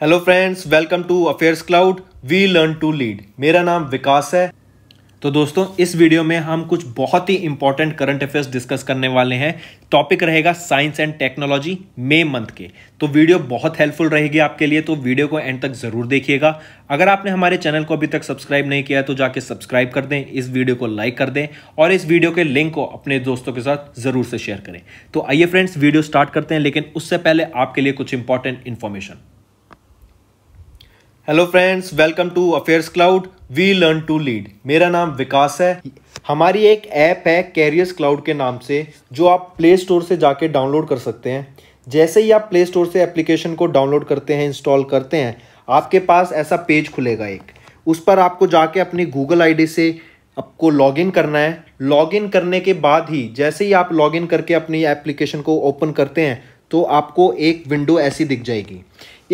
Hello friends welcome to affairs cloud we learn to lead मेरा नाम विकास है तो दोस्तों इस वीडियो में हम कुछ बहुत ही इंपॉर्टेंट करंट अफेयर्स डिस्कस करने वाले हैं टॉपिक रहेगा science and technology May month के तो वीडियो बहुत हेल्पफुल रहेगी आपके लिए तो वीडियो को एंड तक ज़रूर देखिएगा अगर आपने हमारे चैनल को अभी तक सब्सक्राइब नहीं किया तो जाके सब्सक्राइब कर दें इस वीडियो को लाइक कर दें और इस वीडियो के लिंक को अपने दोस्तों के साथ ज़रूर से शेयर करें तो आइए फ्रेंड्स वीडियो स्टार्ट करते हैं लेकिन उससे पहले आपके लिए कुछ important information hello friends welcome to affairs cloud we learn to lead मेरा नाम विकास है हमारी एक ऐप है कैरियर्स क्लाउड के नाम से जो आप प्ले स्टोर से जाके डाउनलोड कर सकते हैं जैसे ही आप प्ले स्टोर से एप्लीकेशन को डाउनलोड करते हैं इंस्टॉल करते हैं आपके पास ऐसा पेज खुलेगा एक उस पर आपको जाके अपनी गूगल आईडी से आपको लॉगिन करना है लॉगिन करने के बाद ही जैसे ही आप लॉगिन करके अपनी एप्लीकेशन को ओपन करते हैं तो आपको एक विंडो ऐसी दिख जाएगी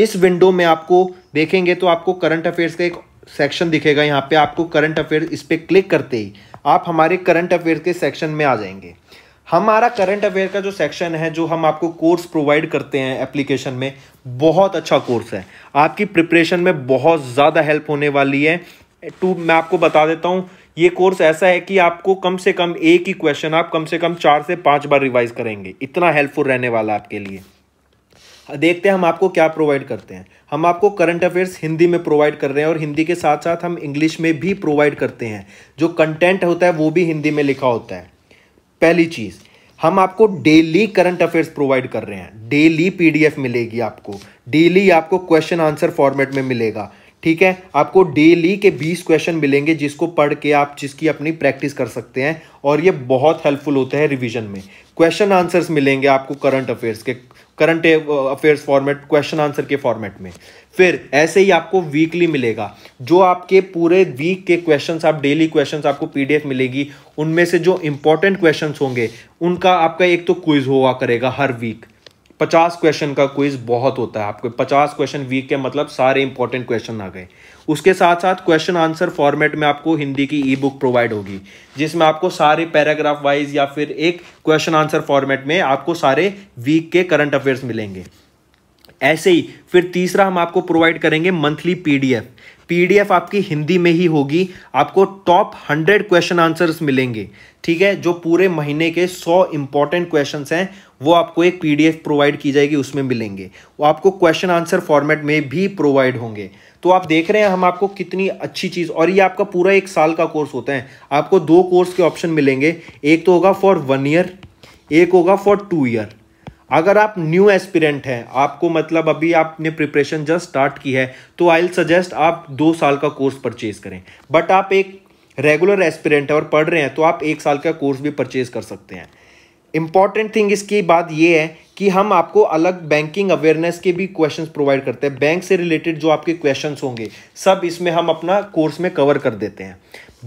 इस विंडो में आपको देखेंगे तो आपको करंट अफेयर्स का एक सेक्शन दिखेगा यहाँ पे आपको करंट अफेयर इस पर क्लिक करते ही आप हमारे करंट अफेयर्स के सेक्शन में आ जाएंगे हमारा करंट अफेयर का जो सेक्शन है जो हम आपको कोर्स प्रोवाइड करते हैं एप्लीकेशन में बहुत अच्छा कोर्स है आपकी प्रिपरेशन में बहुत ज़्यादा हेल्प होने वाली है टू मैं आपको बता देता हूँ ये कोर्स ऐसा है कि आपको कम से कम एक ही क्वेश्चन आप कम से कम चार से पाँच बार रिवाइज करेंगे इतना हेल्पफुल रहने वाला आपके लिए देखते हैं हम आपको क्या प्रोवाइड करते हैं हम आपको करंट अफेयर्स हिंदी में प्रोवाइड कर रहे हैं और हिंदी के साथ साथ हम इंग्लिश में भी प्रोवाइड करते हैं जो कंटेंट होता है वो भी हिंदी में लिखा होता है पहली चीज़ हम आपको डेली करंट अफेयर्स प्रोवाइड कर रहे हैं डेली पीडीएफ मिलेगी आपको डेली आपको क्वेश्चन आंसर फॉर्मेट में मिलेगा ठीक है आपको डेली के 20 क्वेश्चन मिलेंगे जिसको पढ़ के आप जिसकी अपनी प्रैक्टिस कर सकते हैं और ये बहुत हेल्पफुल होते हैं रिवीजन में क्वेश्चन आंसर्स मिलेंगे आपको करंट अफेयर्स के current affairs format question answer के फॉर्मेट में फिर ऐसे ही आपको वीकली मिलेगा जो आपके पूरे वीक के क्वेश्चंस आप डेली क्वेश्चंस आपको पीडीएफ मिलेगी उनमें से जो इंपॉर्टेंट क्वेश्चंस होंगे उनका आपका एक तो क्विज हुआ करेगा हर वीक पचास क्वेश्चन का क्विज बहुत होता है आपके पचास क्वेश्चन वीक के मतलब सारे इंपॉर्टेंट क्वेश्चन आ गए उसके साथ साथ क्वेश्चन आंसर फॉर्मेट में आपको हिंदी की ई बुक प्रोवाइड होगी जिसमें आपको सारे पैराग्राफ वाइज या फिर एक क्वेश्चन आंसर फॉर्मेट में आपको सारे वीक के करंट अफेयर्स मिलेंगे ऐसे ही फिर तीसरा हम आपको प्रोवाइड करेंगे मंथली पीडीएफ पीडीएफ आपकी हिंदी में ही होगी आपको टॉप हंड्रेड क्वेश्चन आंसर्स मिलेंगे ठीक है जो पूरे महीने के सौ इंपॉर्टेंट क्वेश्चंस हैं वो आपको एक पीडीएफ प्रोवाइड की जाएगी उसमें मिलेंगे वो आपको क्वेश्चन आंसर फॉर्मेट में भी प्रोवाइड होंगे तो आप देख रहे हैं हम आपको कितनी अच्छी चीज़ और ये आपका पूरा एक साल का कोर्स होता है आपको दो कोर्स के ऑप्शन मिलेंगे एक तो होगा फॉर वन ईयर एक होगा फॉर टू ईयर अगर आप न्यू एस्पिरेंट हैं आपको मतलब अभी आपने प्रिपरेशन जस्ट स्टार्ट की है तो आई सजेस्ट आप दो साल का कोर्स परचेज करें बट आप एक रेगुलर एस्पिरेंट है और पढ़ रहे हैं तो आप एक साल का कोर्स भी परचेज कर सकते हैं इंपॉर्टेंट थिंग इसकी बात ये है कि हम आपको अलग बैंकिंग अवेयरनेस के भी क्वेश्चंस प्रोवाइड करते हैं बैंक से रिलेटेड जो आपके क्वेश्चंस होंगे सब इसमें हम अपना कोर्स में कवर कर देते हैं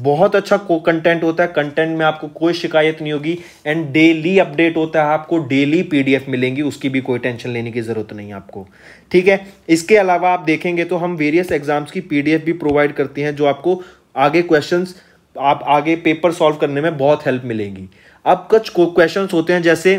बहुत अच्छा को कंटेंट होता है कंटेंट में आपको कोई शिकायत नहीं होगी एंड डेली अपडेट होता है आपको डेली पीडीएफ मिलेंगी उसकी भी कोई टेंशन लेने की ज़रूरत नहीं है आपको ठीक है इसके अलावा आप देखेंगे तो हम वेरियस एग्जाम्स की पीडीएफ भी प्रोवाइड करते हैं जो आपको आगे क्वेश्चन आप आगे पेपर सॉल्व करने में बहुत हेल्प मिलेंगी अब कुछ क्वेश्चन होते हैं जैसे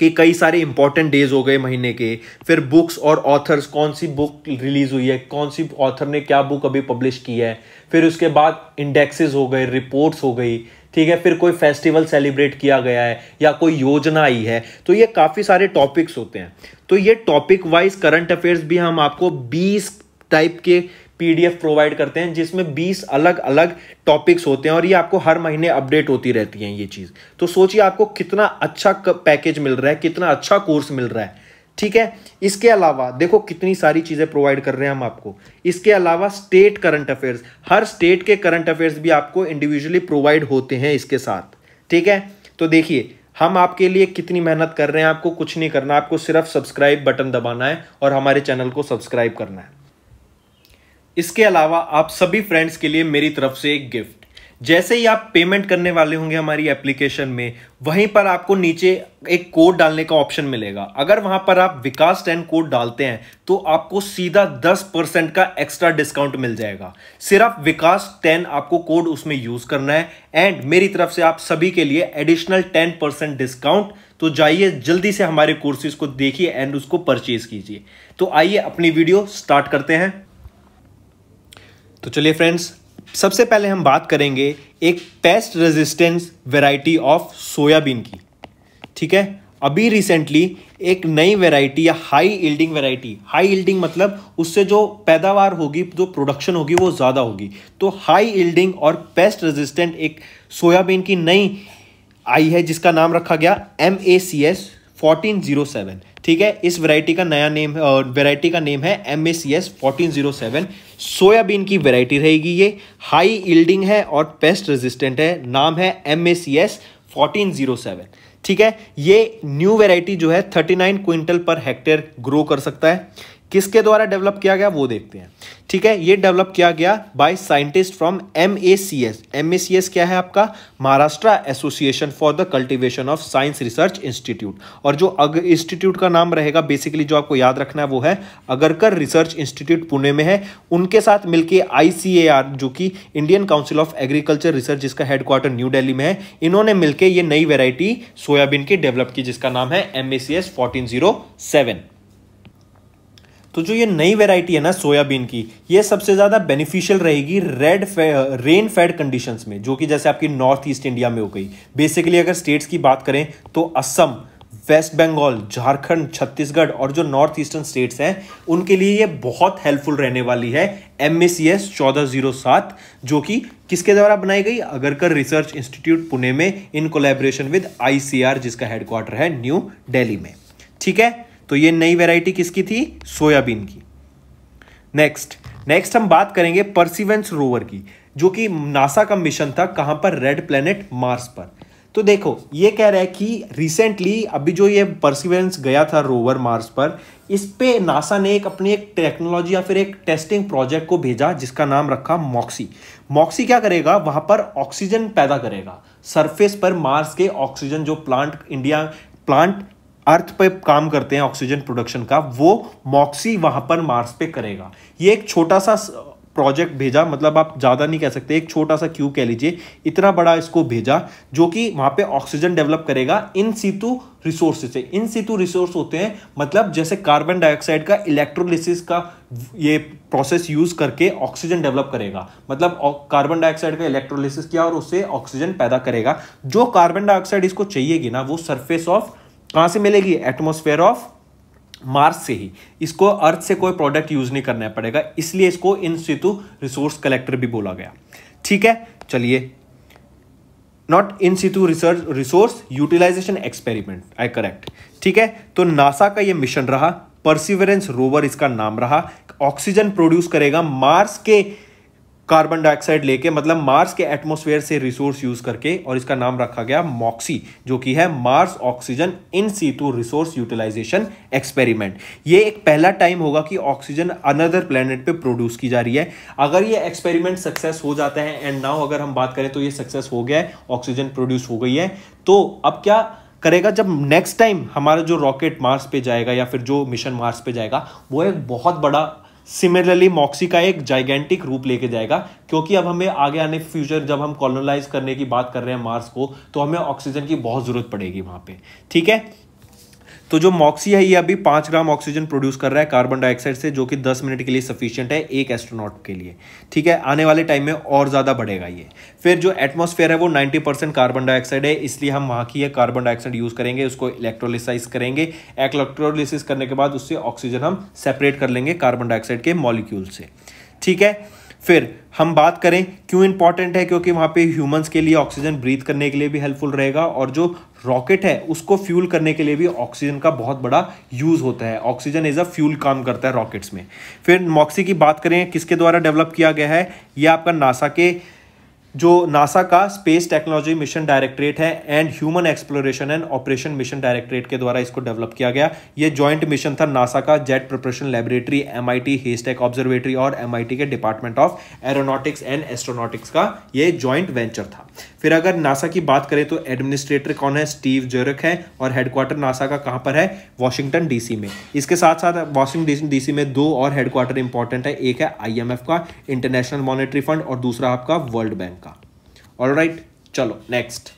कि कई सारे इंपॉर्टेंट डेज हो गए महीने के फिर बुक्स और ऑथर्स कौन सी बुक रिलीज हुई है कौन सी ऑथर ने क्या बुक अभी पब्लिश की है फिर उसके बाद इंडेक्सेस हो गए रिपोर्ट्स हो गई ठीक है फिर कोई फेस्टिवल सेलिब्रेट किया गया है या कोई योजना आई है तो ये काफ़ी सारे टॉपिक्स होते हैं तो ये टॉपिक वाइज करंट अफेयर्स भी हम आपको 20 टाइप के पीडीएफ प्रोवाइड करते हैं जिसमें 20 अलग अलग टॉपिक्स होते हैं और ये आपको हर महीने अपडेट होती रहती है ये चीज़ तो सोचिए आपको कितना अच्छा पैकेज मिल रहा है कितना अच्छा कोर्स मिल रहा है ठीक है इसके अलावा देखो कितनी सारी चीज़ें प्रोवाइड कर रहे हैं हम आपको इसके अलावा स्टेट करंट अफेयर्स हर स्टेट के करंट अफेयर्स भी आपको इंडिविजुअली प्रोवाइड होते हैं इसके साथ ठीक है तो देखिए हम आपके लिए कितनी मेहनत कर रहे हैं आपको कुछ नहीं करना आपको सिर्फ सब्सक्राइब बटन दबाना है और हमारे चैनल को सब्सक्राइब करना है इसके अलावा आप सभी फ्रेंड्स के लिए मेरी तरफ से एक गिफ्ट जैसे ही आप पेमेंट करने वाले होंगे हमारी एप्लीकेशन में वहीं पर आपको नीचे एक कोड डालने का ऑप्शन मिलेगा अगर वहां पर आप विकास टेन कोड डालते हैं तो आपको सीधा 10 परसेंट का एक्स्ट्रा डिस्काउंट मिल जाएगा सिर्फ विकास टेन आपको कोड उसमें यूज करना है एंड मेरी तरफ से आप सभी के लिए एडिशनल टेन परसेंट डिस्काउंट तो जाइए जल्दी से हमारे कोर्सेज को देखिए एंड उसको परचेज कीजिए तो आइए अपनी वीडियो स्टार्ट करते हैं तो चलिए फ्रेंड्स सबसे पहले हम बात करेंगे एक pest resistance variety of soybean की ठीक है अभी रिसेंटली एक नई वेराइटी या high yielding variety high yielding मतलब उससे जो पैदावार होगी जो प्रोडक्शन होगी वो ज़्यादा होगी तो हाई इल्डिंग और पेस्ट रेजिस्टेंट एक सोयाबीन की नई आई है जिसका नाम रखा गया M A C S fourteen zero seven ठीक है इस वैरायटी का नया नेम वैरायटी का नेम है M A C S fourteen zero seven soybean की वैरायटी रहेगी ये हाई इल्डिंग है और पेस्ट रेजिस्टेंट है नाम है M A C S fourteen zero seven ठीक है ये न्यू वैरायटी जो है thirty nine quintal per hectare grow कर सकता है किसके द्वारा डेवलप किया गया वो देखते हैं ठीक है ये डेवलप किया गया by scientist from M A C S M A C S क्या है आपका Maharashtra association for the cultivation of science research institute और जो अग इंस्टीट्यूट का नाम रहेगा बेसिकली जो आपको याद रखना है वो है अगरकर रिसर्च इंस्टीट्यूट पुणे में है उनके साथ मिलकर आई सी ए आर जो कि Indian council of agriculture research जिसका हेडक्वार्टर न्यू डेली में है इन्होंने मिलकर ये नई वेराइटी सोयाबीन की डेवलप की जिसका नाम है M A C S fourteen zero seven तो जो ये नई वेराइटी है ना सोयाबीन की ये सबसे ज़्यादा बेनिफिशियल रहेगी रेड फे, रेन फेड कंडीशंस में जो कि जैसे आपकी नॉर्थ ईस्ट इंडिया में हो गई बेसिकली अगर स्टेट्स की बात करें तो असम वेस्ट बंगाल झारखंड छत्तीसगढ़ और जो नॉर्थ ईस्टर्न स्टेट्स हैं उनके लिए ये बहुत हेल्पफुल रहने वाली है एम ए सी एस चौदह जीरो सात जो कि किसके द्वारा बनाई गई अगरकर रिसर्च इंस्टीट्यूट पुणे में in collaboration with I C R जिसका हेडक्वार्टर है न्यू डेली में ठीक है तो ये नई वेराइटी किसकी थी सोयाबीन की नेक्स्ट नेक्स्ट हम बात करेंगे परसिवेंस रोवर की जो कि नासा का मिशन था कहां पर रेड प्लेनेट मार्स पर तो देखो ये कह रहा है कि रिसेंटली अभी जो ये परसिवेंस गया था रोवर मार्स पर इस पे नासा ने एक अपनी एक टेक्नोलॉजी या फिर एक टेस्टिंग प्रोजेक्ट को भेजा जिसका नाम रखा मॉक्सी मॉक्सी क्या करेगा वहां पर ऑक्सीजन पैदा करेगा सरफेस पर मार्स के ऑक्सीजन जो प्लांट इंडिया प्लांट अर्थ पे काम करते हैं ऑक्सीजन प्रोडक्शन का वो मॉक्सी वहां पर मार्स पे करेगा ये एक छोटा सा प्रोजेक्ट भेजा मतलब आप ज़्यादा नहीं कह सकते एक छोटा सा क्यू कह लीजिए इतना बड़ा इसको भेजा जो कि वहाँ पे ऑक्सीजन डेवलप करेगा इन सीतु रिसोर्स से इन सीतु रिसोर्स होते हैं मतलब जैसे कार्बन डाइऑक्साइड का इलेक्ट्रोलिसिस का ये प्रोसेस यूज़ करके ऑक्सीजन डेवलप करेगा मतलब कार्बन डाइऑक्साइड का इलेक्ट्रोलिसिस किया और उससे ऑक्सीजन पैदा करेगा जो कार्बन डाइऑक्साइड इसको चाहिएगी ना वो सरफेस ऑफ कहा से मिलेगी एटमोस्फेयर ऑफ मार्स से ही इसको अर्थ से कोई प्रोडक्ट यूज नहीं करना पड़ेगा इसलिए इसको इन सितु रिसोर्स कलेक्टर भी बोला गया ठीक है चलिए not in situ research resource utilization experiment I correct ठीक है तो नासा का ये मिशन रहा परसिवरेंस रोवर इसका नाम रहा ऑक्सीजन प्रोड्यूस करेगा मार्स के कार्बन डाइऑक्साइड लेके मतलब मार्स के एटमोसफेयर से रिसोर्स यूज करके और इसका नाम रखा गया मॉक्सी जो कि है Mars oxygen in situ resource utilization experiment ये एक पहला टाइम होगा कि ऑक्सीजन अनदर प्लेनेट पे प्रोड्यूस की जा रही है अगर ये एक्सपेरिमेंट सक्सेस हो जाता है एंड नाउ अगर हम बात करें तो ये सक्सेस हो गया है ऑक्सीजन प्रोड्यूस हो गई है तो अब क्या करेगा जब नेक्स्ट टाइम हमारा जो रॉकेट मार्स पे जाएगा या फिर जो मिशन मार्स पे जाएगा वो एक बहुत बड़ा सिमिलरली मॉक्सी का एक जाइगेंटिक रूप लेके जाएगा क्योंकि अब हमें आगे आने फ्यूचर जब हम कॉलोनाइज करने की बात कर रहे हैं मार्स को तो हमें ऑक्सीजन की बहुत ज़रूरत पड़ेगी वहां पे ठीक है तो जो मॉक्सी है ये अभी पाँच ग्राम ऑक्सीजन प्रोड्यूस कर रहा है कार्बन डाइऑक्साइड से जो कि दस मिनट के लिए सफिशियंट है एक एस्ट्रोनॉट के लिए ठीक है आने वाले टाइम में और ज़्यादा बढ़ेगा ये फिर जो एटमोसफेयर है वो नाइन्टी परसेंट कार्बन डाइऑक्साइड है इसलिए हम वहाँ की कार्बन डाइऑक्साइड यूज़ करेंगे उसको इलेक्ट्रोलिसाइज करेंगे इलेक्ट्रोलिसिस करने के बाद उससे ऑक्सीजन हम सेपरेट कर लेंगे कार्बन डाइऑक्साइड के मॉलिक्यूल से ठीक है फिर हम बात करें क्यों इंपॉर्टेंट है क्योंकि वहाँ पे ह्यूमंस के लिए ऑक्सीजन ब्रीथ करने के लिए भी हेल्पफुल रहेगा और जो रॉकेट है उसको फ्यूल करने के लिए भी ऑक्सीजन का बहुत बड़ा यूज़ होता है ऑक्सीजन एज अ फ्यूल काम करता है रॉकेट्स में फिर मॉक्सी की बात करें किसके द्वारा डेवलप किया गया है यह आपका नासा के जो नासा का स्पेस टेक्नोलॉजी मिशन डायरेक्टरेट है and human exploration and operation mission directorate के द्वारा इसको डेवलप किया गया ये जॉइंट मिशन था नासा का jet preparation laboratory M I T Haystack observatory और एम आई टी के department of aeronautics and astronautics का ये जॉइंट वेंचर था फिर अगर नासा की बात करें तो एडमिनिस्ट्रेटर कौन है स्टीव जेरक है और हेडक्वार्टर नासा का कहाँ पर है वॉशिंगटन डीसी में इसके साथ साथ वॉशिंगटन डीसी में दो और हेडक्वार्टर इंपॉर्टेंट है एक है आईएमएफ का इंटरनेशनल मॉनेटरी फंड और दूसरा आपका वर्ल्ड बैंक का ऑल राइट चलो नेक्स्ट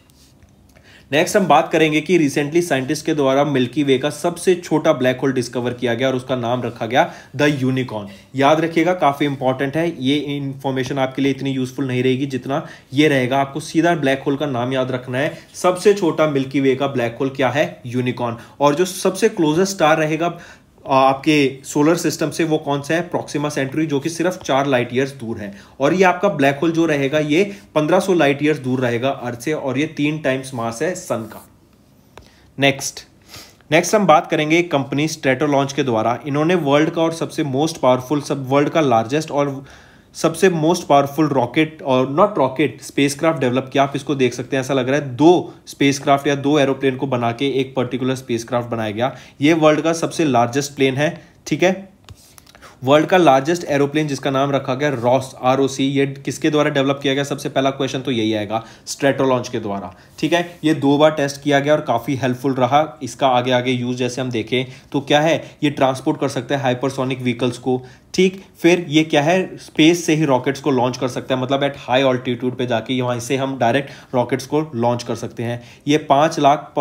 नेक्स्ट हम बात करेंगे कि रिसेंटली साइंटिस्ट के द्वारा मिल्की वे का सबसे छोटा ब्लैक होल डिस्कवर किया गया और उसका नाम रखा गया द यूनिकॉर्न याद रखिएगा काफ़ी इंपॉर्टेंट है ये इंफॉर्मेशन आपके लिए इतनी यूजफुल नहीं रहेगी जितना ये रहेगा आपको सीधा ब्लैक होल का नाम याद रखना है सबसे छोटा मिल्की वे का ब्लैक होल क्या है यूनिकॉर्न और जो सबसे क्लोजेस्ट स्टार रहेगा आपके सोलर सिस्टम से वो कौन सा है प्रोक्सीमा सेंट्री जो कि सिर्फ चार लाइट ईयर्स दूर है और ये आपका ब्लैक होल जो रहेगा ये 1500 लाइट ईयर्स दूर रहेगा अर्थ से और ये तीन टाइम्स मास है सन का नेक्स्ट नेक्स्ट हम बात करेंगे एक कंपनी स्ट्रेटो लॉन्च के द्वारा इन्होंने वर्ल्ड का और सबसे मोस्ट पावरफुल सब वर्ल्ड का लार्जेस्ट और सबसे मोस्ट पावरफुल रॉकेट और नॉट रॉकेट स्पेसक्राफ्ट डेवलप किया आप इसको देख सकते हैं ऐसा लग रहा है दो स्पेसक्राफ्ट या दो एरोप्लेन को बना के एक पर्टिकुलर स्पेसक्राफ्ट बनाया गया ये वर्ल्ड का सबसे लार्जेस्ट प्लेन है ठीक है वर्ल्ड का लार्जेस्ट एरोप्लेन जिसका नाम रखा गया रॉस आर ओ सी ये किसके द्वारा डेवलप किया गया सबसे पहला क्वेश्चन तो यही आएगा स्ट्रेटोलॉन्च के द्वारा ठीक है ये दो बार टेस्ट किया गया और काफ़ी हेल्पफुल रहा इसका आगे आगे यूज जैसे हम देखें तो क्या है ये ट्रांसपोर्ट कर सकते हैं हाइपरसोनिक व्हीकल्स को ठीक फिर ये क्या है स्पेस से ही रॉकेट्स को लॉन्च कर सकता है मतलब एट हाई ऑल्टीट्यूड पे जाके यहाँ से हम डायरेक्ट रॉकेट्स को लॉन्च कर सकते हैं ये पाँच लाख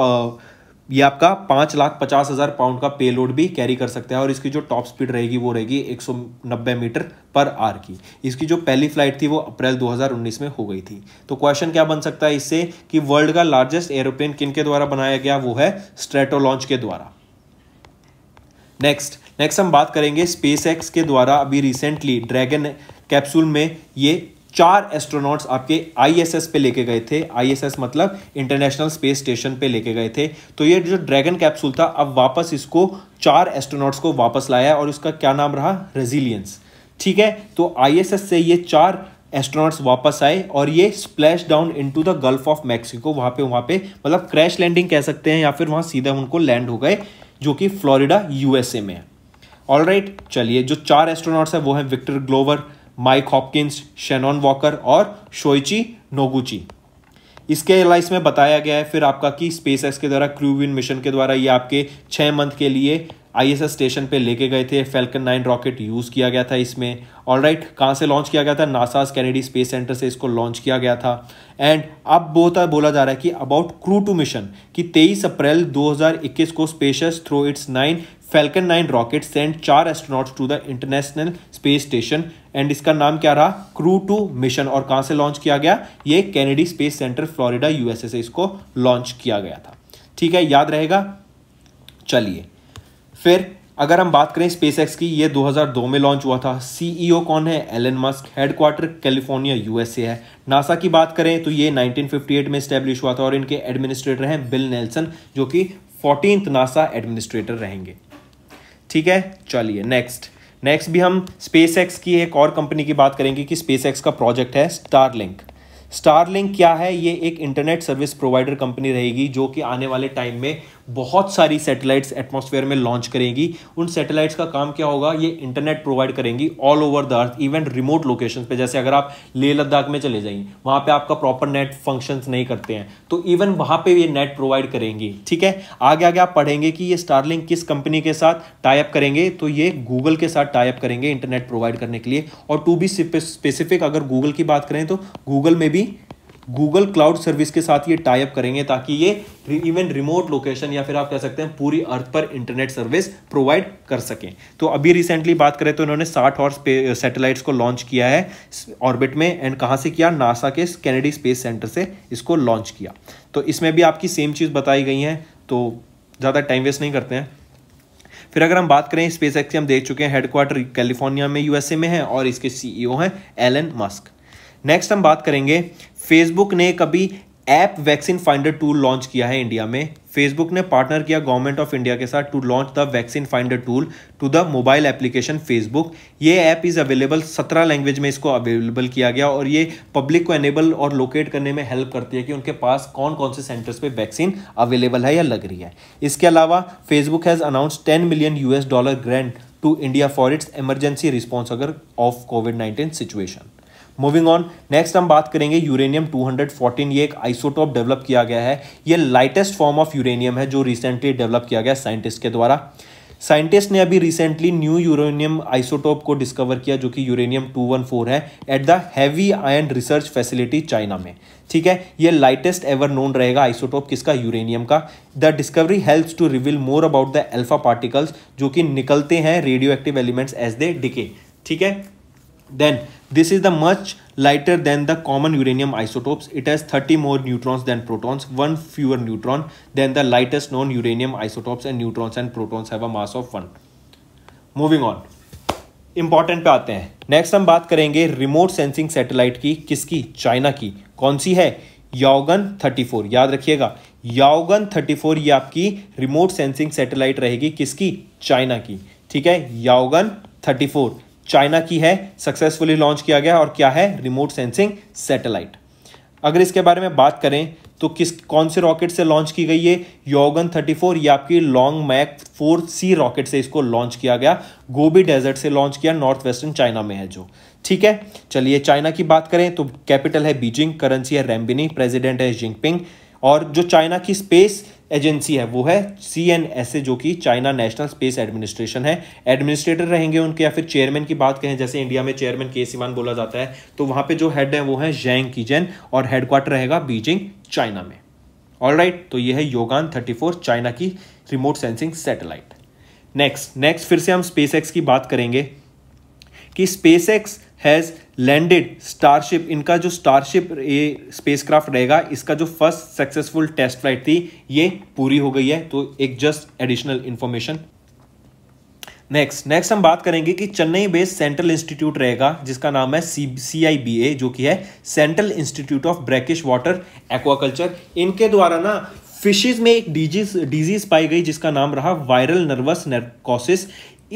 ये आपका पाँच लाख पचास हज़ार पाउंड का पेलोड भी कैरी कर सकता है और इसकी जो टॉप स्पीड रहेगी वो रहेगी नब्बे मीटर पर आर की इसकी जो पहली फ्लाइट थी वो अप्रैल 2019 में हो गई थी तो क्वेश्चन क्या बन सकता है इससे कि वर्ल्ड का लार्जेस्ट एरोप्लेन किन के द्वारा बनाया गया वो है स्ट्रेटो लॉन्च के द्वारा नेक्स्ट नेक्स्ट हम बात करेंगे स्पेस के द्वारा अभी रिसेंटली ड्रैगन कैप्सूल में ये चार एस्ट्रोनॉट्स आपके आईएसएस पे लेके गए थे आईएसएस मतलब इंटरनेशनल स्पेस स्टेशन पे लेके गए थे तो ये जो ड्रैगन कैप्सूल था अब वापस इसको चार एस्ट्रोनॉट्स को वापस लाया और इसका क्या नाम रहा रेजिलियंस ठीक है तो आईएसएस से ये चार एस्ट्रोनॉट्स वापस आए और ये splash down into the Gulf of Mexico वहाँ पे वहाँ पे मतलब क्रैश लैंडिंग कह सकते हैं या फिर वहाँ सीधा उनको लैंड हो गए जो कि फ्लोरिडा यूएसए में है ऑल राइट चलिए जो चार एस्ट्रोनॉट्स हैं वो हैं Victor Glover Mike Hopkins Shannon Walker और शोइची नोगुची इसके अलावा इसमें बताया गया है फिर आपका कि स्पेस एक्स के द्वारा क्रू विन मिशन के द्वारा ये आपके छः मंथ के लिए आईएसएस स्टेशन पे लेके गए थे फेल्कन नाइन रॉकेट यूज़ किया गया था इसमें ऑल राइट कहाँ से लॉन्च किया गया था नासा कैनेडी स्पेस सेंटर से इसको लॉन्च किया गया था एंड अब बहुत बोला जा रहा है कि अबाउट क्रू टू मिशन कि 23 अप्रैल 2021 को SpaceX through its nine Falcon nine rocket send चार astronauts to the International Space Station and इसका नाम क्या रहा क्रू टू मिशन और कहाँ से लॉन्च किया गया ये Kennedy Space Center Florida USA से इसको लॉन्च किया गया था ठीक है याद रहेगा चलिए फिर अगर हम बात करें स्पेसएक्स की ये 2002 में लॉन्च हुआ था सीईओ e कौन है Elon Musk headquarter California USA है नासा की बात करें तो ये 1958 में स्टैब्लिश हुआ था और इनके एडमिनिस्ट्रेटर हैं बिल नेल्सन जो कि फोर्टीन नासा एडमिनिस्ट्रेटर रहेंगे ठीक है चलिए नेक्स्ट नेक्स्ट भी हम स्पेस एक्स की एक और कंपनी की बात करेंगे कि स्पेस एक्स का प्रोजेक्ट है स्टारलिंक स्टारलिंक क्या है ये एक इंटरनेट सर्विस प्रोवाइडर कंपनी रहेगी जो कि आने वाले टाइम में बहुत सारी सैटेलाइट्स एटमॉस्फेयर में लॉन्च करेंगी उन सैटेलाइट्स का काम क्या होगा ये इंटरनेट प्रोवाइड करेंगी all over the earth even remote location पे जैसे अगर आप लेह लद्दाख में चले जाइए वहाँ पे आपका प्रॉपर नेट फंक्शंस नहीं करते हैं तो इवन वहाँ पे ये नेट प्रोवाइड करेंगी ठीक है आगे आगे आप पढ़ेंगे कि ये स्टारलिंग किस कंपनी के साथ टाइप करेंगे तो ये गूगल के साथ टाइप करेंगे इंटरनेट प्रोवाइड करने के लिए और टू बी स्पेसिफिक अगर गूगल की बात करें तो गूगल में भी गूगल क्लाउड सर्विस के साथ ये टाइप करेंगे ताकि ये इवन रिमोट लोकेशन या फिर आप कह सकते हैं पूरी अर्थ पर इंटरनेट सर्विस प्रोवाइड कर सकें तो अभी रिसेंटली बात करें तो इन्होंने साठ और सैटेलाइट्स को लॉन्च किया है ऑर्बिट में एंड कहाँ से किया नासा के कैनेडी स्पेस सेंटर से इसको लॉन्च किया तो इसमें भी आपकी सेम चीज़ बताई गई है तो ज़्यादा टाइम वेस्ट नहीं करते हैं फिर अगर हम बात करें स्पेस एक्स हम देख चुके हैं हेडक्वार्टर कैलिफोर्निया में यूएसए में है और इसके सीईओ e हैं एलन मस्क नेक्स्ट हम बात करेंगे फेसबुक ने कभी app vaccine finder tool launch किया है इंडिया में फेसबुक ने पार्टनर किया गवर्नमेंट ऑफ इंडिया के साथ to launch the vaccine finder tool to the mobile application Facebook ये ऐप इज़ अवेलेबल सत्रह लैंग्वेज में इसको अवेलेबल किया गया और ये पब्लिक को एनेबल और लोकेट करने में हेल्प करती है कि उनके पास कौन कौन से सेंटर्स पे वैक्सीन अवेलेबल है या लग रही है इसके अलावा Facebook has announce ten million US dollar grand to India for its emergency response अगर of COVID nineteen situation moving on next हम बात करेंगे यूरेनियम 214 ये एक आइसोटॉप डेवलप किया गया है ये लाइटेस्ट फॉर्म ऑफ यूरेनियम है जो रिसेंटली डेवलप किया गया साइंटिस्ट के द्वारा साइंटिस्ट ने अभी रिसेंटली न्यू यूरेनियम आइसोटॉप को डिस्कवर किया जो कि यूरेनियम 214 है at the heavy ion research facility China में ठीक है ये लाइटेस्ट एवर नोन रहेगा आइसोटॉप किसका यूरेनियम का the discovery helps to reveal more about the alpha particles जो कि निकलते हैं radioactive elements as they decay ठीक है then This is the much lighter than the common uranium isotopes. It has 30 more neutrons than protons, one fewer neutron than the lightest known uranium isotopes and neutrons and protons have a mass of 1. Moving on. Important पे आते हैं next हम बात करेंगे remote sensing satellite की किसकी China की कौन सी है याओगन 34 याद रखिएगा याओगन 34 ये आपकी रिमोट सेंसिंग सैटेलाइट रहेगी किसकी चाइना की ठीक है याओगन 34 चाइना की है सक्सेसफुली लॉन्च किया गया और क्या है रिमोट सेंसिंग सैटेलाइट अगर इसके बारे में बात करें तो किस कौन से रॉकेट से लॉन्च की गई है योगन 34 या आपकी लॉन्ग मैक फोर सी रॉकेट से इसको लॉन्च किया गया गोबी डेजर्ट से लॉन्च किया नॉर्थ वेस्टर्न चाइना में है जो ठीक है चलिए चाइना की बात करें तो कैपिटल है बीजिंग करेंसी है रेमबिनी प्रेसिडेंट है जिंगपिंग और जो चाइना की स्पेस एजेंसी है वो है सी एन एस ए जो कि चाइना नेशनल स्पेस एडमिनिस्ट्रेशन है एडमिनिस्ट्रेटर रहेंगे उनके या फिर चेयरमैन की बात कहें जैसे इंडिया में चेयरमैन के सीवान बोला जाता है तो वहां पे जो हेड है वो है जैंग जैन और हेडक्वार्टर रहेगा बीजिंग चाइना में ऑल right, तो ये है योगान थर्टी चाइना की remote sensing satellite next next फिर से हम स्पेस की बात करेंगे कि SpaceX has landed Starship इनका जो स्टारशिप ये स्पेस रहेगा इसका जो फर्स्ट सक्सेसफुल टेस्ट फ्लाइट थी ये पूरी हो गई है तो एक just additional information next next हम बात करेंगे कि चेन्नई बेस्ड सेंट्रल इंस्टीट्यूट रहेगा जिसका नाम है सी सी आई बी ए जो कि है central institute of brackish water aquaculture इनके द्वारा ना फिशेज में एक डिजीज डिजीज पाई गई जिसका नाम रहा वायरल नर्वस नर्कोसिस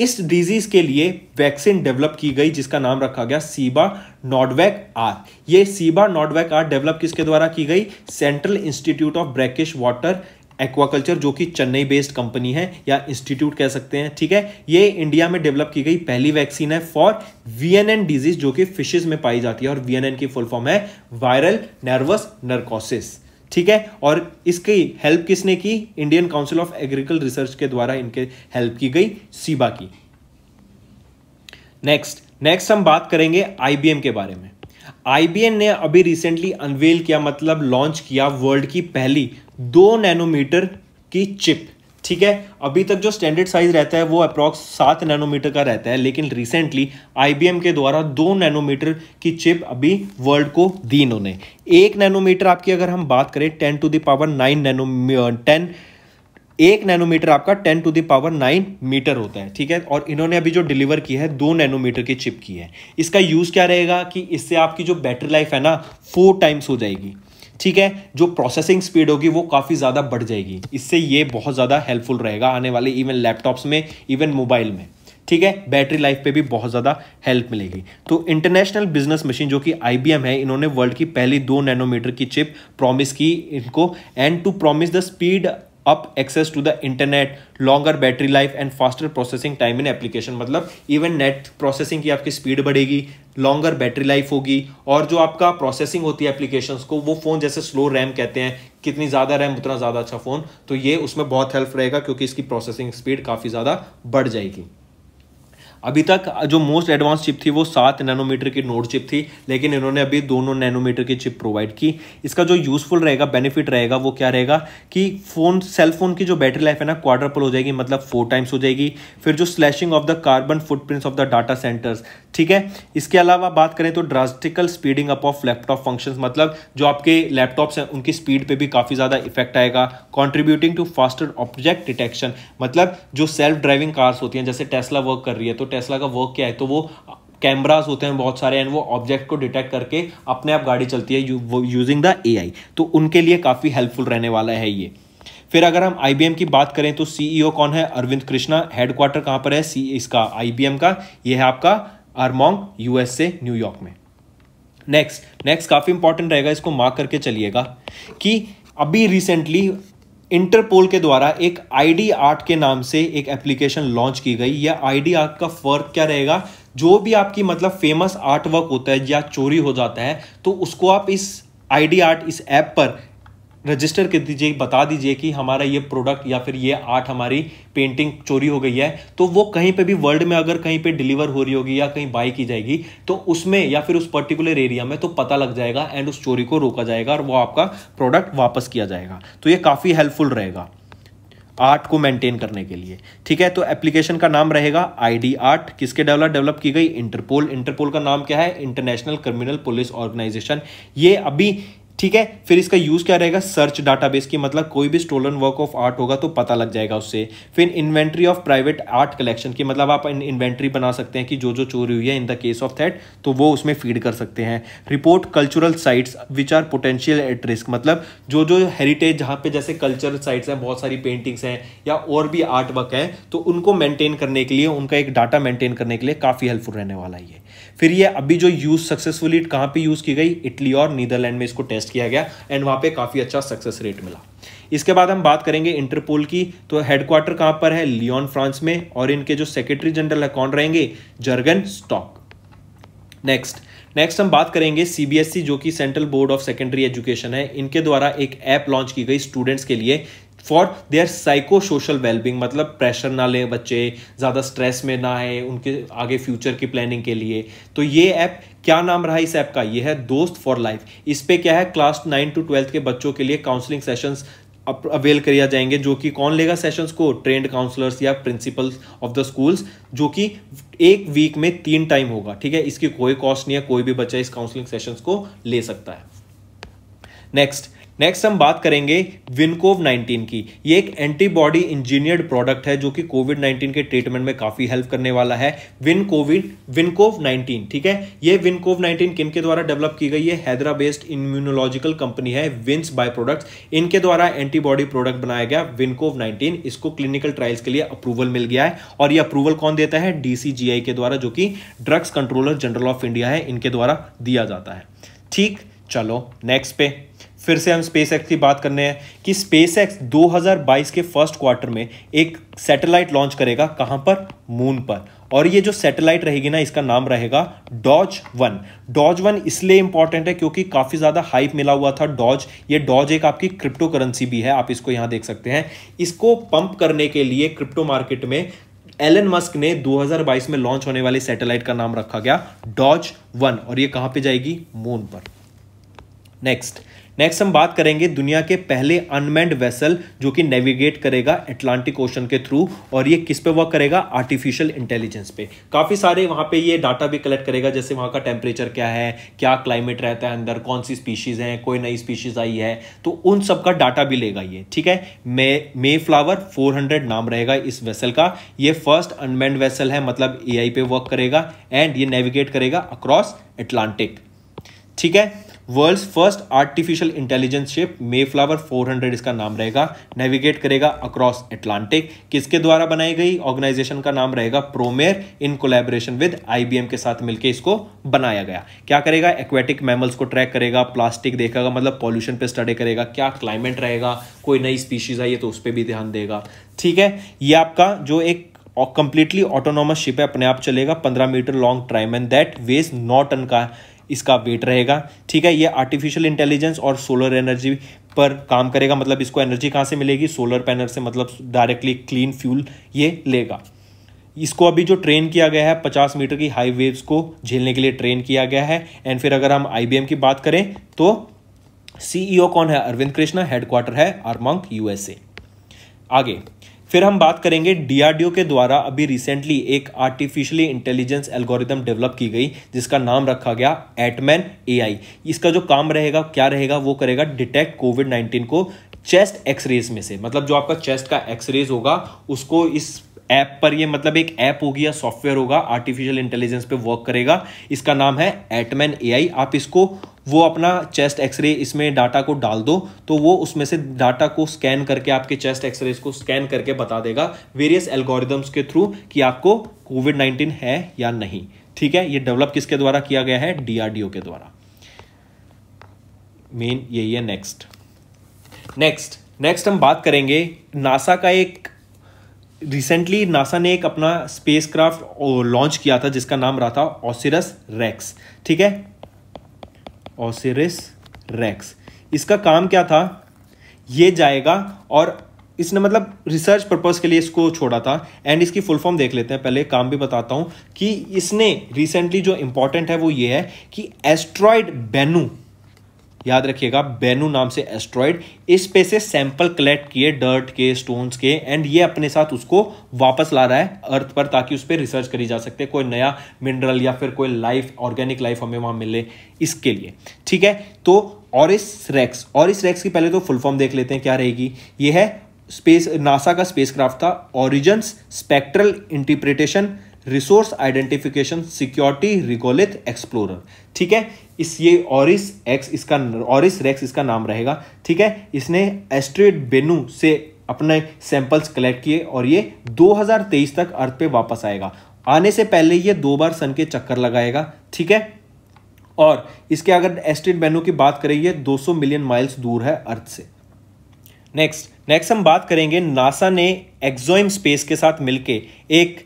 इस डिजीज के लिए वैक्सीन डेवलप की गई जिसका नाम रखा गया सीबा नॉडवैक आर ये सीबा नॉडवैक आर डेवलप किसके द्वारा की गई central institute of brackish water aquaculture जो कि चेन्नई बेस्ड कंपनी है या इंस्टीट्यूट कह सकते हैं ठीक है ये इंडिया में डेवलप की गई पहली वैक्सीन है फॉर वीएनएन डिजीज जो कि फिशेज में पाई जाती है और वीएनएन की फुल फॉर्म है वायरल नर्वस नर्कोसिस ठीक है और इसकी हेल्प किसने की Indian council of agriculture research के द्वारा इनके हेल्प की गई सीबा की नेक्स्ट नेक्स्ट हम बात करेंगे आईबीएम के बारे में आईबीएम ने अभी रिसेंटली अनवेल किया मतलब लॉन्च किया वर्ल्ड की पहली दो नैनोमीटर की चिप ठीक है अभी तक जो स्टैंडर्ड साइज रहता है वो अप्रॉक्स सात नैनोमीटर का रहता है लेकिन रिसेंटली आईबीएम के द्वारा दो नैनोमीटर की चिप अभी वर्ल्ड को दी इन्होंने एक नैनोमीटर आपकी अगर हम बात करें ten to power nine nano ten एक नैनोमीटर आपका ten to power nine meter होता है ठीक है और इन्होंने अभी जो डिलीवर की है दो नैनोमीटर की चिप की है इसका यूज़ क्या रहेगा कि इससे आपकी जो बैटरी लाइफ है ना फोर टाइम्स हो जाएगी ठीक है जो प्रोसेसिंग स्पीड होगी वो काफ़ी ज़्यादा बढ़ जाएगी इससे ये बहुत ज़्यादा हेल्पफुल रहेगा आने वाले इवन लैपटॉप्स में इवन मोबाइल में ठीक है बैटरी लाइफ पे भी बहुत ज़्यादा हेल्प मिलेगी तो इंटरनेशनल बिजनेस मशीन जो कि आईबीएम है इन्होंने वर्ल्ड की पहली दो नैनोमीटर की चिप प्रॉमिस की इनको and to promise the speed up access to the internet longer battery life and faster processing time in application मतलब इवन नेट प्रोसेसिंग की आपकी स्पीड बढ़ेगी लॉन्गर बैटरी लाइफ होगी और जो आपका प्रोसेसिंग होती है एप्लीकेशन को वो फोन जैसे स्लो रैम कहते हैं कितनी ज्यादा रैम उतना ज्यादा अच्छा फोन तो ये उसमें बहुत हेल्प रहेगा क्योंकि इसकी प्रोसेसिंग स्पीड काफी ज्यादा बढ़ जाएगी अभी तक जो मोस्ट एडवांस चिप थी वो सात नैनोमीटर की नोट चिप थी लेकिन इन्होंने अभी दोनों नैनोमीटर की चिप प्रोवाइड की इसका जो यूजफुल रहेगा बेनिफिट रहेगा वो क्या रहेगा कि फ़ोन सेल फोन की जो बैटरी लाइफ है ना क्वाड्रपल हो जाएगी मतलब फोर टाइम्स हो जाएगी फिर जो slashing of the carbon footprints of the data centres ठीक है इसके अलावा बात करें तो drastical speeding up of laptop function मतलब जो आपके लैपटॉप्स हैं उनकी स्पीड पर भी काफ़ी ज़्यादा इफेक्ट आएगा contributing to faster object detection मतलब जो सेल्फ ड्राइविंग कार्स होती हैं जैसे टेस्ला वर्क कर रही है तो टेस्ला का वर्क क्या है तो वो कैमराज होते हैं बहुत सारे एंड वो ऑब्जेक्ट को डिटेक्ट करके अपने आप गाड़ी चलती है यू, यूजिंग द ए तो उनके लिए काफ़ी हेल्पफुल रहने वाला है ये फिर अगर हम आई की बात करें तो सी e कौन है अरविंद कृष्णा हेडक्वार्टर कहाँ पर है सी इसका आई का ये है आपका अरमोंग यूएसए न्यूयॉर्क में नेक्स्ट नेक्स्ट काफ़ी इंपॉर्टेंट रहेगा इसको मार्क करके चलिएगा कि अभी रिसेंटली इंटरपोल के द्वारा एक आई डी आर्ट के नाम से एक एप्लीकेशन लॉन्च की गई यह आई डी आर्ट का फर्क क्या रहेगा जो भी आपकी मतलब फेमस आर्ट वर्क होता है या चोरी हो जाता है तो उसको आप इस आई डी आर्ट इस ऐप पर रजिस्टर कर दीजिए बता दीजिए कि हमारा ये प्रोडक्ट या फिर ये आर्ट हमारी पेंटिंग चोरी हो गई है तो वो कहीं पे भी वर्ल्ड में अगर कहीं पे डिलीवर हो रही होगी या कहीं बाई की जाएगी तो उसमें या फिर उस पर्टिकुलर एरिया में तो पता लग जाएगा एंड उस चोरी को रोका जाएगा और वो आपका प्रोडक्ट वापस किया जाएगा तो ये काफ़ी हेल्पफुल रहेगा आर्ट को मेंटेन करने के लिए ठीक है तो एप्लीकेशन का नाम रहेगा आईडी आर्ट किसके डेवलप डेवलप की गई इंटरपोल इंटरपोल का नाम क्या है इंटरनेशनल क्रिमिनल पुलिस ऑर्गेनाइजेशन ये अभी ठीक है फिर इसका यूज़ क्या रहेगा सर्च डाटाबेस की मतलब कोई भी स्टोलन वर्क ऑफ आर्ट होगा तो पता लग जाएगा उससे फिर inventory of private art collection की मतलब आप इन्वेंट्री बना सकते हैं कि जो जो चोरी हुई है in the case of that तो वो उसमें फीड कर सकते हैं report cultural sites which are potential at risk मतलब जो जो हेरिटेज जहाँ पे जैसे कल्चरल साइट्स हैं बहुत सारी पेंटिंग्स हैं या और भी आर्ट वर्क हैं तो उनको मेंटेन करने के लिए उनका एक डाटा मेंटेन करने के लिए काफ़ी हेल्पफुल रहने वाला है ये फिर ये अभी जो यूज सक्सेसफुली कहाँ पे यूज की गई इटली और नीदरलैंड में इसको टेस्ट किया गया एंड वहाँ पे काफी अच्छा सक्सेस रेट मिला इसके बाद हम बात करेंगे इंटरपोल की तो हेडक्वार्टर कहाँ पर है लियोन फ्रांस में और इनके जो सेक्रेटरी जनरल है कौन रहेंगे जर्गन स्टॉक नेक्स्ट नेक्स्ट हम बात करेंगे सीबीएसई e, जो कि Central Board of Secondary Education है इनके द्वारा एक ऐप लॉन्च की गई स्टूडेंट्स के लिए for their psycho social wellbeing मतलब प्रेशर ना लें बच्चे ज़्यादा स्ट्रेस में ना आए उनके आगे फ्यूचर की प्लानिंग के लिए तो ये ऐप क्या नाम रहा इस ऐप का ये है दोस्त फॉर लाइफ इस पर क्या है क्लास नाइन टू ट्वेल्थ के बच्चों के लिए काउंसलिंग सेशंस अवेल किया जाएंगे जो कि कौन लेगा सेशंस को ट्रेंड काउंसलर्स या प्रिंसिपल्स ऑफ द स्कूल्स जो कि एक वीक में तीन टाइम होगा ठीक है इसकी कोई कॉस्ट नहीं है कोई भी बच्चा इस काउंसलिंग सेशंस को ले सकता है नेक्स्ट नेक्स्ट हम बात करेंगे विनकोव 19 की ये एक एंटीबॉडी इंजीनियर्ड प्रोडक्ट है जो कि कोविड 19 के ट्रीटमेंट में काफ़ी हेल्प करने वाला है विन कोविड विनकोव 19 ठीक है ये विनकोव 19 किन के द्वारा डेवलप की गई है हैदरा बेस्ड इम्यूनोलॉजिकल कंपनी है विंस बाय प्रोडक्ट्स इनके द्वारा एंटीबॉडी प्रोडक्ट बनाया गया विनकोव नाइनटीन इसको क्लिनिकल ट्रायल्स के लिए अप्रूवल मिल गया है और ये अप्रूवल कौन देता है डी के द्वारा जो कि Drugs Controller General of India है इनके द्वारा दिया जाता है ठीक चलो नेक्स्ट पे फिर से हम स्पेस एक्स की बात करने हैं कि स्पेस एक्स दो के फर्स्ट क्वार्टर में एक सैटेलाइट लॉन्च करेगा कहाँ पर मून पर और ये जो सैटेलाइट रहेगी ना इसका नाम रहेगा डॉज वन डॉज वन इसलिए इंपॉर्टेंट है क्योंकि काफ़ी ज़्यादा हाइप मिला हुआ था डॉज ये डॉज एक आपकी क्रिप्टो करेंसी भी है आप इसको यहाँ देख सकते हैं इसको पंप करने के लिए क्रिप्टो मार्केट में एलन मस्क ने 2022 में लॉन्च होने वाले सैटेलाइट का नाम रखा गया डॉज वन और ये कहाँ पे जाएगी मून पर नेक्स्ट नेक्स्ट हम बात करेंगे दुनिया के पहले अनमेंड वेसल जो कि नेविगेट करेगा एटलांटिक ओशन के थ्रू और ये किस पे वर्क करेगा आर्टिफिशियल इंटेलिजेंस पे काफ़ी सारे वहाँ पे ये डाटा भी कलेक्ट करेगा जैसे वहाँ का टेम्परेचर क्या है क्या क्लाइमेट रहता है अंदर कौन सी स्पीशीज़ हैं कोई नई स्पीशीज़ आई है तो उन सब का डाटा भी लेगा ये ठीक है मे मे फ्लावर फोर नाम रहेगा इस वेसल का ये फर्स्ट अनमेंड वेसल है मतलब ए पे वर्क करेगा एंड ये नेविगेट करेगा अक्रॉस एटलांटिक ठीक है world first artificial intelligence ship May four hundred इसका नाम रहेगा नेविगेट करेगा अक्रॉस एटलांटिक किसके द्वारा बनाई गई ऑर्गेनाइजेशन का नाम रहेगा ProMare in collaboration with IBM के साथ मिलकर इसको बनाया गया क्या करेगा एक्वेटिक मैमल्स को ट्रैक करेगा प्लास्टिक देखेगा मतलब पॉल्यूशन पे स्टडी करेगा क्या क्लाइमेट रहेगा कोई नई स्पीशीज आई है तो उस पर भी ध्यान देगा ठीक है ये आपका जो एक कंप्लीटली ऑटोनोमस शिप है अपने आप चलेगा पंद्रह metre long trim and that weighs नौ टन का इसका वेट रहेगा ठीक है ये आर्टिफिशियल इंटेलिजेंस और सोलर एनर्जी पर काम करेगा मतलब इसको एनर्जी कहाँ से मिलेगी सोलर पैनल से मतलब डायरेक्टली क्लीन फ्यूल ये लेगा इसको अभी जो ट्रेन किया गया है 50 मीटर की हाई वेव्स को झेलने के लिए ट्रेन किया गया है एंड फिर अगर हम आईबीएम की बात करें तो सीईओ e कौन है अरविंद कृष्णा हेडक्वार्टर है आरमंक यूएसए आगे फिर हम बात करेंगे डीआरडीओ के द्वारा अभी रिसेंटली एक आर्टिफिशियली इंटेलिजेंस एल्गोरिदम डेवलप की गई जिसका नाम रखा गया एटमैन एआई इसका जो काम रहेगा क्या रहेगा वो करेगा डिटेक्ट कोविड नाइन्टीन को चेस्ट एक्सरेज में से मतलब जो आपका चेस्ट का एक्सरेज होगा उसको इस ऐप पर ये मतलब एक ऐप होगी या सॉफ्टवेयर होगा आर्टिफिशियल इंटेलिजेंस पे वर्क करेगा इसका नाम है एटमैन एआई आप इसको वो अपना चेस्ट एक्सरे इसमें डाटा को डाल दो तो वो उसमें से डाटा को स्कैन करके आपके चेस्ट एक्सरे को स्कैन करके बता देगा वेरियस एल्गोरिदम्स के थ्रू कि आपको कोविड नाइन्टीन है या नहीं ठीक है ये डेवलप किसके द्वारा किया गया है डीआरडीओ के द्वारा मेन यही है नेक्स्ट नेक्स्ट नेक्स्ट हम बात करेंगे नासा का एक रिसेंटली नासा ने एक अपना स्पेसक्राफ्ट लॉन्च किया था जिसका नाम रहा था ऑसिरस रेक्स ठीक है ओसिरिस रेक्स इसका काम क्या था ये जाएगा और इसने मतलब रिसर्च पर्पज़ के लिए इसको छोड़ा था एंड इसकी फुल फॉर्म देख लेते हैं पहले काम भी बताता हूँ कि इसने रिसेंटली जो इम्पोर्टेंट है वो ये है कि एस्ट्रॉयड बेनू याद रखिएगा बेनू नाम से एस्ट्रॉयड इस पे से सैंपल कलेक्ट किए डर्ट के स्टोन्स के एंड ये अपने साथ उसको वापस ला रहा है अर्थ पर ताकि उस पर रिसर्च करी जा सकते कोई नया मिनरल या फिर कोई लाइफ ऑर्गेनिक लाइफ हमें वहां मिले इसके लिए ठीक है तो और इस रैक्स और इस रैक्स की पहले तो फुल फॉर्म देख लेते हैं क्या रहेगी ये है स्पेस नासा का स्पेसक्राफ्ट था Origins Spectral Interpretation Resource Identification Security Regolith Explorer ठीक है इस ये ऑरिस एक्स इसका ऑरिस रेक्स इसका नाम रहेगा ठीक है इसने एस्ट्रेड बेनू से अपने सैंपल्स कलेक्ट किए और ये 2023 तक अर्थ पे वापस आएगा आने से पहले ये दो बार सन के चक्कर लगाएगा ठीक है और इसके अगर एस्ट्रेड बेनू की बात करें ये 200 मिलियन माइल्स दूर है अर्थ से नेक्स्ट नेक्स्ट हम बात करेंगे नासा ने एक्जोइम स्पेस के साथ मिलकर एक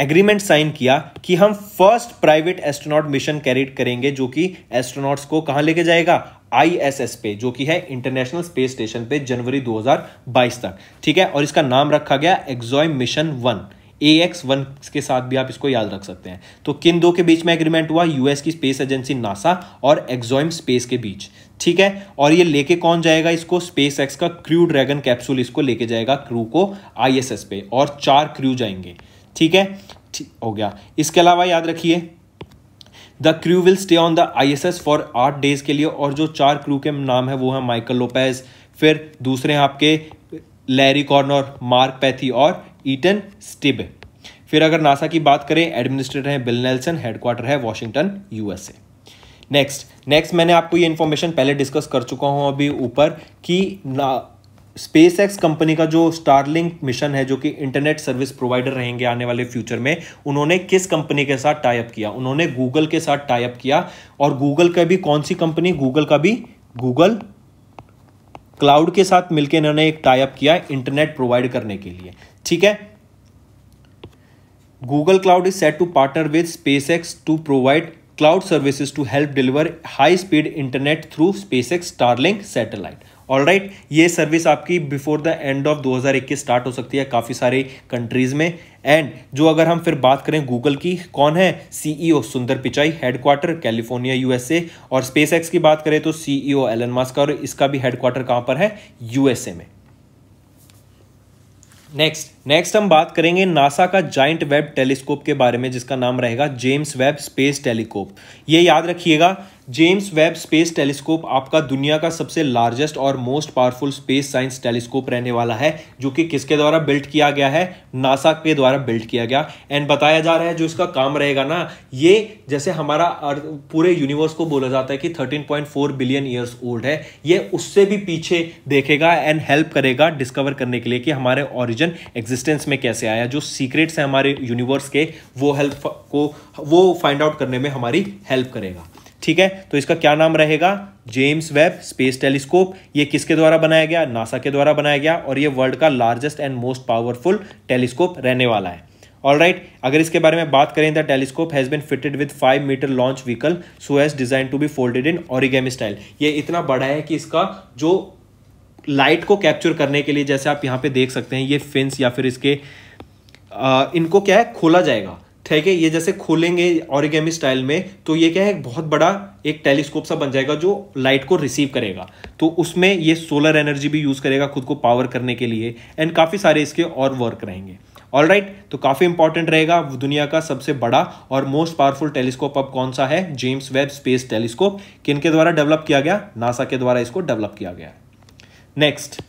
एग्रीमेंट साइन किया कि हम first private astronaut mission carry it करेंगे जो कि एस्ट्रोनॉट्स को कहां लेके जाएगा आईएसएस पे जो कि है इंटरनेशनल स्पेस स्टेशन पे जनवरी 2022 तक ठीक है और इसका नाम रखा गया Axiom mission one A X one के साथ भी आप इसको याद रख सकते हैं तो किन दो के बीच में एग्रीमेंट हुआ यूएस की स्पेस एजेंसी नासा और एक्जॉइम स्पेस के बीच ठीक है और ये लेके कौन जाएगा इसको स्पेस एक्स का क्रू ड्रैगन कैप्सूल इसको लेके जाएगा क्रू को आईएसएस पे और चार क्रू जाएंगे ठीक है हो गया इसके अलावा याद रखिए the crew will stay on the I S S for आठ डेज के लिए और जो चार क्रू के नाम है वो है माइकल लोपेज फिर दूसरे हैं आपके लैरी कॉर्नर मार्क पैथी और ईटन स्टिब फिर अगर नासा की बात करें एडमिनिस्ट्रेटर हैं बिल नेल्सन हेडक्वार्टर है वॉशिंगटन यूएसए नेक्स्ट नेक्स्ट मैंने आपको ये इन्फॉर्मेशन पहले डिस्कस कर चुका हूँ अभी ऊपर कि ना स्पेस एक्स कंपनी का जो स्टारलिंक मिशन है जो कि इंटरनेट सर्विस प्रोवाइडर रहेंगे आने वाले फ्यूचर में उन्होंने किस कंपनी के साथ टाइप किया उन्होंने गूगल के साथ टाइप किया और गूगल का भी कौन सी कंपनी गूगल का भी गूगल क्लाउड के साथ मिलकर इन्होंने एक टाइप किया इंटरनेट प्रोवाइड करने के लिए ठीक है Google Cloud is set to partner with SpaceX to provide cloud services to help deliver high speed internet through SpaceX Starlink satellite all right ये सर्विस आपकी before the end of 2021 start हो सकती है काफ़ी सारे countries में and जो अगर हम फिर बात करें गूगल की कौन है CEO e Sundar Pichai headquarter California USA और स्पेस की बात करें तो सीईओ एलन मास्क और इसका भी हेडक्वार्टर कहां पर है यूएसए में नेक्स्ट नेक्स्ट हम बात करेंगे नासा का जाइंट वेब टेलीस्कोप के बारे में जिसका नाम रहेगा जेम्स वेब स्पेस टेलीस्कोप ये याद रखिएगा जेम्स वेब स्पेस टेलीस्कोप आपका दुनिया का सबसे लार्जेस्ट और most powerful space science telescope रहने वाला है जो कि किसके द्वारा बिल्ट किया गया है नासा के द्वारा बिल्ट किया गया एंड बताया जा रहा है जो इसका काम रहेगा ना ये जैसे हमारा पूरे यूनिवर्स को बोला जाता है कि 13.4 बिलियन ईयर्स ओल्ड है ये उससे भी पीछे देखेगा एंड हेल्प करेगा डिस्कवर करने के लिए कि हमारे ऑरिजिन एग्जिस्टेंस में कैसे आया जो सीक्रेट्स हैं हमारे यूनिवर्स के वो हेल्प को वो फाइंड आउट करने में हमारी हेल्प करेगा ठीक है तो इसका क्या नाम रहेगा जेम्स वेब स्पेस टेलीस्कोप ये किसके द्वारा बनाया गया नासा के द्वारा बनाया गया और ये वर्ल्ड का largest and most powerful telescope रहने वाला है ऑल राइट right, अगर इसके बारे में बात करें the telescope has been fitted with five metre launch vehicle so has design to be folded in origami style ये इतना बड़ा है कि इसका जो लाइट को कैप्चर करने के लिए जैसे आप यहाँ पे देख सकते हैं ये फिंस या फिर इसके आ, इनको क्या है खोला जाएगा ठीक है ये जैसे खोलेंगे ऑरिगेमी स्टाइल में तो ये क्या है बहुत बड़ा एक टेलीस्कोप सा बन जाएगा जो लाइट को रिसीव करेगा तो उसमें ये सोलर एनर्जी भी यूज़ करेगा खुद को पावर करने के लिए एंड काफ़ी सारे इसके और वर्क रहेंगे ऑल राइट right, तो काफ़ी इंपॉर्टेंट रहेगा दुनिया का सबसे बड़ा और मोस्ट पावरफुल टेलीस्कोप अब कौन सा है जेम्स वेब स्पेस टेलीस्कोप किन के द्वारा डेवलप किया गया नासा के द्वारा इसको डेवलप किया गया नेक्स्ट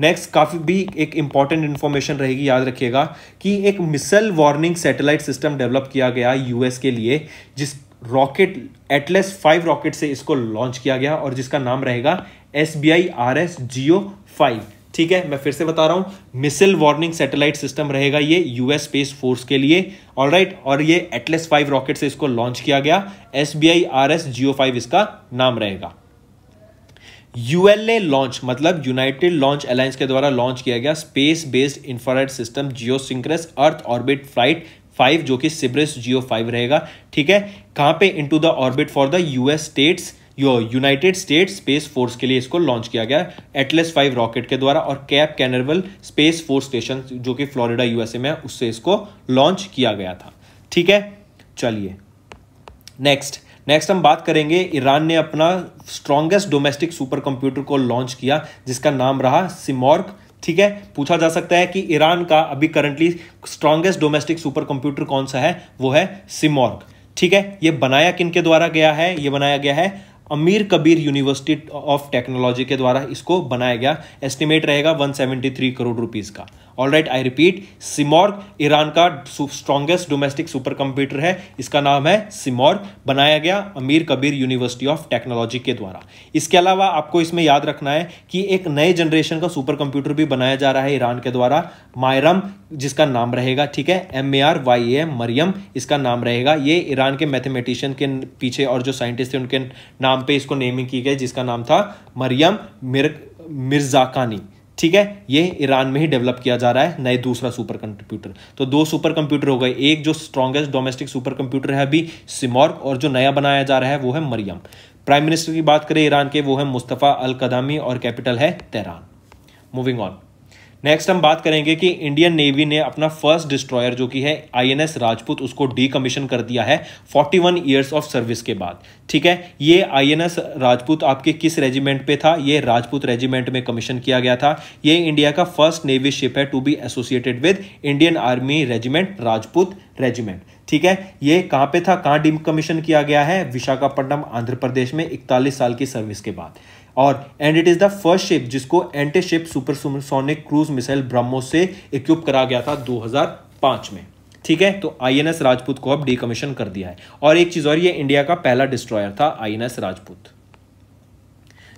नेक्स्ट काफ़ी भी एक इंपॉर्टेंट इन्फॉर्मेशन रहेगी याद रखिएगा कि एक missile warning satellite system develop किया गया यूएस के लिए जिस रॉकेट एटलेस फाइव रॉकेट से इसको लॉन्च किया गया और जिसका नाम रहेगा S B I R S GEO five ठीक है मैं फिर से बता रहा हूं मिसल वार्निंग सैटेलाइट सिस्टम रहेगा ये यूएस स्पेस फोर्स के लिए ऑलराइट right, और ये एटलेस फाइव रॉकेट से इसको लॉन्च किया गया S B I R S GEO five इसका नाम रहेगा यूएलए लॉन्च मतलब यूनाइटेड लॉन्च अलायंस के द्वारा लॉन्च किया गया space based infrared system geo earth orbit flight five जो कि सिब्रिस जियो फाइव रहेगा ठीक है कहां पे into the orbit for the US states United State Space Force के लिए इसको लॉन्च किया गया एटलेस फाइव रॉकेट के द्वारा और Cape Canaveral Space Force Station जो कि फ्लोरिडा यूएसए में है उससे इसको लॉन्च किया गया था ठीक है चलिए नेक्स्ट नेक्स्ट हम बात करेंगे ईरान ने अपना स्ट्रॉन्गेस्ट डोमेस्टिक सुपर कंप्यूटर को लॉन्च किया जिसका नाम रहा सिमॉर्क ठीक है पूछा जा सकता है कि ईरान का अभी currently strongest domestic super computer कौन सा है वो है सिमॉर्क ठीक है ये बनाया किन के द्वारा गया है ये बनाया गया है अमीर कबीर यूनिवर्सिटी ऑफ टेक्नोलॉजी के द्वारा इसको बनाया गया एस्टिमेट रहेगा 173 करोड़ रुपीज का all right I repeat Simorgh Iran का स्ट्रॉन्गेस्ट डोमेस्टिक सुपर कंप्यूटर है इसका नाम है सिमॉर्ग बनाया गया अमीर कबीर यूनिवर्सिटी ऑफ टेक्नोलॉजी के द्वारा इसके अलावा आपको इसमें याद रखना है कि एक नए जनरेशन का सुपर कंप्यूटर भी बनाया जा रहा है ईरान के द्वारा मायरम जिसका नाम रहेगा ठीक है M A R Y M Maryam इसका नाम रहेगा ये ईरान के मैथमेटिशियन के पीछे और जो साइंटिस्ट थे उनके नाम पे इसको नेमिंग की गई जिसका नाम था मरियम मिर मिर्जाकानी ठीक है ये ईरान में ही डेवलप किया जा रहा है नए दूसरा सुपर कंप्यूटर तो दो सुपर कंप्यूटर हो गए एक जो स्ट्रांगेस्ट डोमेस्टिक सुपर कंप्यूटर है अभी सिमॉर्क और जो नया बनाया जा रहा है वो है मरियम प्राइम मिनिस्टर की बात करें ईरान के वो है मुस्तफ़ा अल कदामी और कैपिटल है तेहरान मूविंग ऑन नेक्स्ट हम बात करेंगे कि इंडियन नेवी ने अपना फर्स्ट डिस्ट्रॉयर जो कि है आईएनएस राजपूत उसको डीकमीशन कर दिया है 41 इयर्स ऑफ सर्विस के बाद ठीक है ये आईएनएस राजपूत आपके किस रेजिमेंट पे था ये राजपूत रेजिमेंट में कमीशन किया गया था ये इंडिया का फर्स्ट नेवी शिप है to be associated with Indian Army regiment Rajput regiment ठीक है ये कहाँ पे था कहाँ कमीशन किया गया है विशाखापट्टनम आंध्र प्रदेश में इकतालीस साल की सर्विस के बाद और and it is the first ship जिसको anti ship super supersonic cruise missile BrahMos से इक्विप करा गया था 2005 में ठीक है तो आईएनएस राजपूत को अब डीकमीशन कर दिया है और एक चीज़ और ये इंडिया का पहला डिस्ट्रॉयर था आईएनएस राजपूत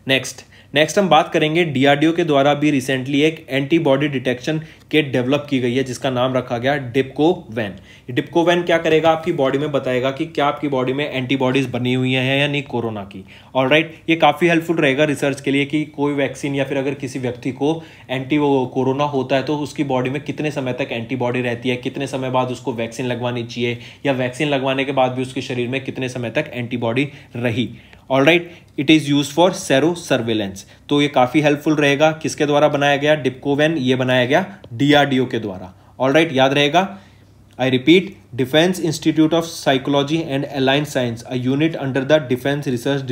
नेक्स्ट नेक्स्ट हम बात करेंगे डीआरडीओ के द्वारा भी रिसेंटली एक एंटीबॉडी डिटेक्शन किट डेवलप की गई है जिसका नाम रखा गया डिपको वैन डिपको वैन क्या करेगा आपकी बॉडी में बताएगा कि क्या आपकी बॉडी में एंटीबॉडीज बनी हुई हैं या नहीं कोरोना की और राइट ये काफ़ी हेल्पफुल रहेगा रिसर्च के लिए कि कोई वैक्सीन या फिर अगर किसी व्यक्ति को एंटी कोरोना होता है तो उसकी बॉडी में कितने समय तक एंटीबॉडी रहती है कितने समय बाद उसको वैक्सीन लगवानी चाहिए या वैक्सीन लगवाने के बाद भी उसके शरीर में कितने समय तक एंटीबॉडी रही all right it is use for sero surveillance तो ये काफ़ी हेल्पफुल रहेगा किसके द्वारा बनाया गया डिपकोवेन ये बनाया गया डीआरडीओ के द्वारा ऑल राइट याद रहेगा I repeat Defence Institute of Psychology and Allied Science a unit under the Defence Research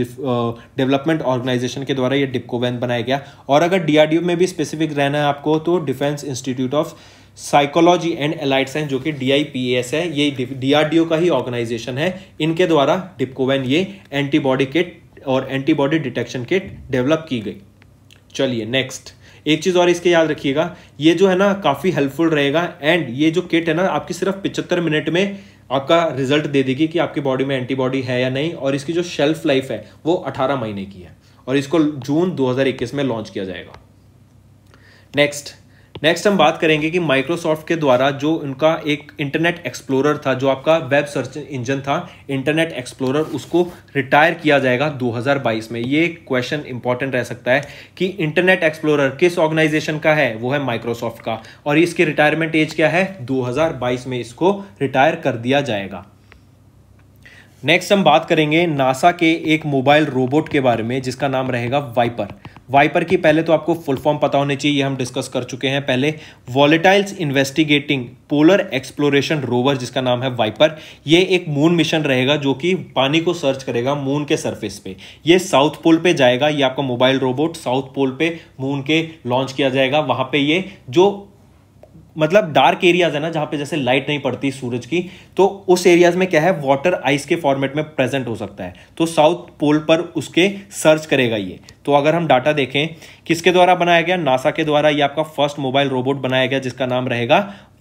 Development Organisation के द्वारा ये डिपकोवेन बनाया गया और अगर डीआरडीओ में भी स्पेसिफिक रहना है आपको तो Defence Institute of Psychology and Allied Science जो कि डीआईपीएस है ये डीआरडीओ का ही ऑर्गेनाइजेशन है इनके द्वारा डिपकोवेन ये एंटीबॉडी किट और एंटीबॉडी डिटेक्शन किट डेवलप की गई चलिए नेक्स्ट एक चीज़ और इसके याद रखिएगा ये जो है ना काफ़ी हेल्पफुल रहेगा एंड ये जो किट है ना आपकी सिर्फ पिचहत्तर मिनट में आपका रिजल्ट दे देगी कि आपकी बॉडी में एंटीबॉडी है या नहीं और इसकी जो शेल्फ लाइफ है वो 18 महीने की है और इसको जून 2021 में लॉन्च किया जाएगा नेक्स्ट नेक्स्ट हम बात करेंगे कि माइक्रोसॉफ्ट के द्वारा जो उनका एक इंटरनेट एक्सप्लोरर था जो आपका वेब सर्च इंजन था इंटरनेट एक्सप्लोरर उसको रिटायर किया जाएगा 2022 में ये क्वेश्चन इंपॉर्टेंट रह सकता है कि इंटरनेट एक्सप्लोरर किस ऑर्गेनाइजेशन का है वो है माइक्रोसॉफ्ट का और इसकी रिटायरमेंट एज क्या है दो में इसको रिटायर कर दिया जाएगा नेक्स्ट हम बात करेंगे नासा के एक मोबाइल रोबोट के बारे में जिसका नाम रहेगा वाइपर वाइपर की पहले तो आपको फुल फॉर्म पता होने चाहिए हम डिस्कस कर चुके हैं पहले Volatiles Investigating Polar Exploration Rover जिसका नाम है वाइपर ये एक मून मिशन रहेगा जो कि पानी को सर्च करेगा मून के सरफेस पे ये साउथ पोल पे जाएगा ये आपका मोबाइल रोबोट साउथ पोल पे मून के लॉन्च किया जाएगा वहां पे ये जो मतलब डार्क एरियाज है ना जहां पे जैसे लाइट नहीं पड़ती सूरज की तो उस एरियाज में क्या है वाटर आइस के फॉर्मेट में प्रेजेंट हो सकता है तो साउथ पोल पर उसके सर्च करेगा ये तो अगर हम डाटा देखें किसके द्वारा बनाया गया नासा के द्वारा ये आपका फर्स्ट मोबाइल रोबोट बनाया गया जिसका नाम रहेगा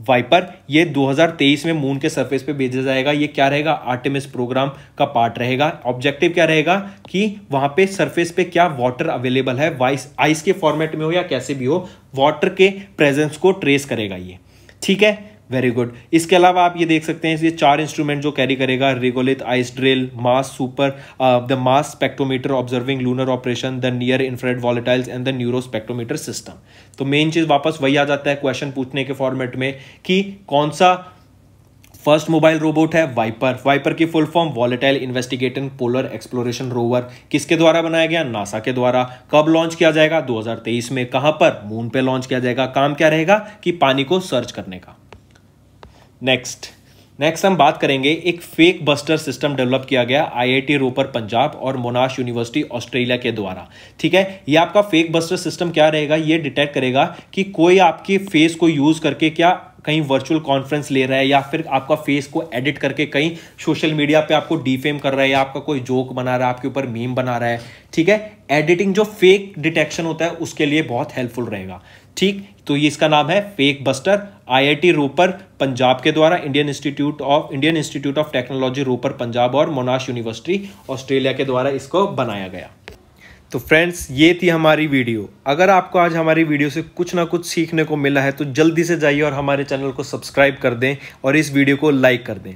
वाइपर ये 2023 में मून के सरफेस पे भेजा जाएगा ये क्या रहेगा आर्टेमिस प्रोग्राम का पार्ट रहेगा ऑब्जेक्टिव क्या रहेगा कि वहां पे सरफेस पे क्या वाटर अवेलेबल है वाइस आइस के फॉर्मेट में हो या कैसे भी हो वाटर के प्रेजेंस को ट्रेस करेगा ये ठीक है वेरी गुड इसके अलावा आप ये देख सकते हैं ये चार इंस्ट्रूमेंट जो कैरी करेगा regolith ice drill mass super the mass spectrometer observing lunar operation the near infrared volatiles and the neuro spectrometer system तो मेन चीज़ वापस वही आ जाता है क्वेश्चन पूछने के फॉर्मेट में कि कौन सा फर्स्ट मोबाइल रोबोट है वाइपर वाइपर की full form Volatile Investigating Polar Exploration Rover किसके द्वारा बनाया गया नासा के द्वारा कब लॉन्च किया जाएगा 2023 में कहां पर मून पे लॉन्च किया जाएगा काम क्या रहेगा कि पानी को सर्च करने का नेक्स्ट नेक्स्ट हम बात करेंगे एक फेक बस्टर सिस्टम डेवलप किया गया आईआईटी रोपर पंजाब और मोनाश यूनिवर्सिटी ऑस्ट्रेलिया के द्वारा ठीक है ये आपका फेक बस्टर सिस्टम क्या रहेगा ये डिटेक्ट करेगा कि कोई आपके फेस को यूज करके क्या कहीं वर्चुअल कॉन्फ्रेंस ले रहा है या फिर आपका फेस को एडिट करके कहीं सोशल मीडिया पे आपको डीफेम कर रहा है या आपका कोई जोक बना रहा है आपके ऊपर मीम बना रहा है ठीक है एडिटिंग जो फेक डिटेक्शन होता है उसके लिए बहुत हेल्पफुल रहेगा ठीक तो ये इसका नाम है FakeBuster IIT Ropar Punjab के द्वारा Indian Institute of Indian Institute of Technology Ropar Punjab और मोनाश यूनिवर्सिटी ऑस्ट्रेलिया के द्वारा इसको बनाया गया तो फ्रेंड्स ये थी हमारी वीडियो अगर आपको आज हमारी वीडियो से कुछ ना कुछ सीखने को मिला है तो जल्दी से जाइए और हमारे चैनल को सब्सक्राइब कर दें और इस वीडियो को लाइक कर दें